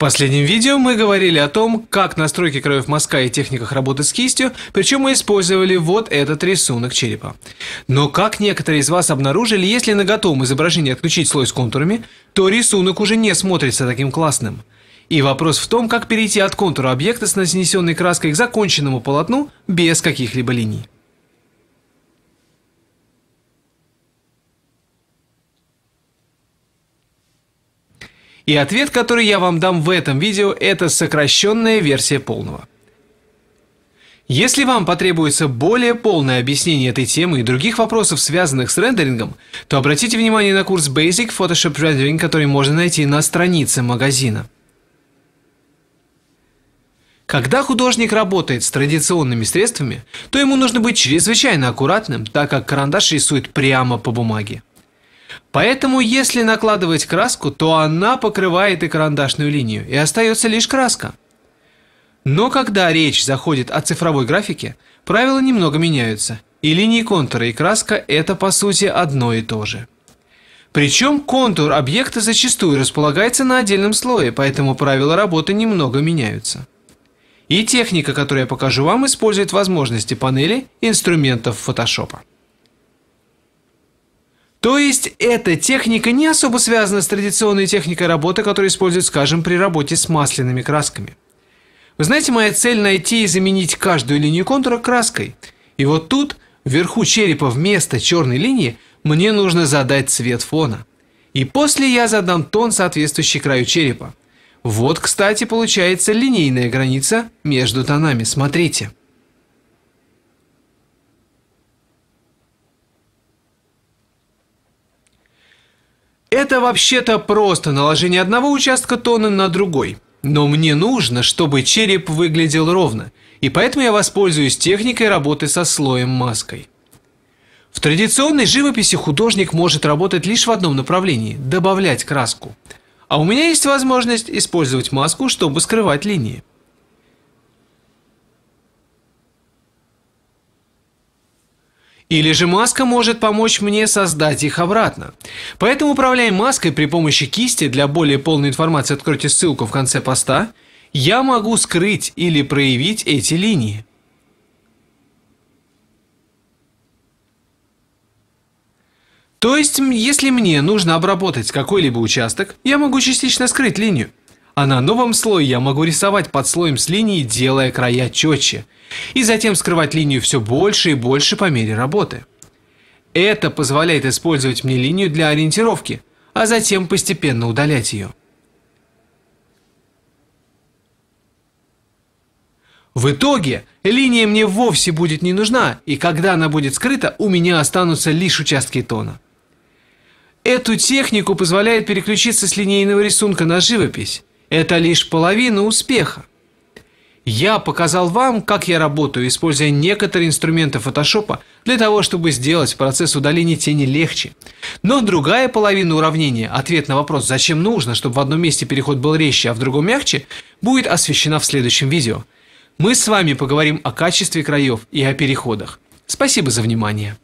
последнем видео мы говорили о том, как настройки краев мазка и техниках работы с кистью, причем мы использовали вот этот рисунок черепа. Но как некоторые из вас обнаружили, если на готовом изображении отключить слой с контурами, то рисунок уже не смотрится таким классным. И вопрос в том, как перейти от контура объекта с нанесенной краской к законченному полотну без каких-либо линий. И ответ, который я вам дам в этом видео, это сокращенная версия полного. Если вам потребуется более полное объяснение этой темы и других вопросов, связанных с рендерингом, то обратите внимание на курс Basic Photoshop Rendering, который можно найти на странице магазина. Когда художник работает с традиционными средствами, то ему нужно быть чрезвычайно аккуратным, так как карандаш рисует прямо по бумаге. Поэтому, если накладывать краску, то она покрывает и карандашную линию, и остается лишь краска. Но когда речь заходит о цифровой графике, правила немного меняются, и линии контура и краска – это по сути одно и то же. Причем контур объекта зачастую располагается на отдельном слое, поэтому правила работы немного меняются. И техника, которую я покажу вам, использует возможности панели инструментов фотошопа. То есть эта техника не особо связана с традиционной техникой работы, которую используют, скажем, при работе с масляными красками. Вы знаете, моя цель найти и заменить каждую линию контура краской. И вот тут, вверху черепа вместо черной линии, мне нужно задать цвет фона. И после я задам тон, соответствующий краю черепа. Вот, кстати, получается линейная граница между тонами, смотрите. Это вообще-то просто наложение одного участка тона на другой. Но мне нужно, чтобы череп выглядел ровно, и поэтому я воспользуюсь техникой работы со слоем маской. В традиционной живописи художник может работать лишь в одном направлении – добавлять краску. А у меня есть возможность использовать маску, чтобы скрывать линии. Или же маска может помочь мне создать их обратно. Поэтому управляя маской при помощи кисти. Для более полной информации откройте ссылку в конце поста. Я могу скрыть или проявить эти линии. То есть, если мне нужно обработать какой-либо участок, я могу частично скрыть линию. А на новом слое я могу рисовать под слоем с линией, делая края четче. И затем скрывать линию все больше и больше по мере работы. Это позволяет использовать мне линию для ориентировки, а затем постепенно удалять ее. В итоге линия мне вовсе будет не нужна, и когда она будет скрыта, у меня останутся лишь участки тона. Эту технику позволяет переключиться с линейного рисунка на живопись это лишь половина успеха. Я показал вам, как я работаю, используя некоторые инструменты фотошопа для того, чтобы сделать процесс удаления тени легче. Но другая половина уравнения, ответ на вопрос, зачем нужно, чтобы в одном месте переход был резче, а в другом мягче, будет освещена в следующем видео. Мы с вами поговорим о качестве краев и о переходах. Спасибо за внимание.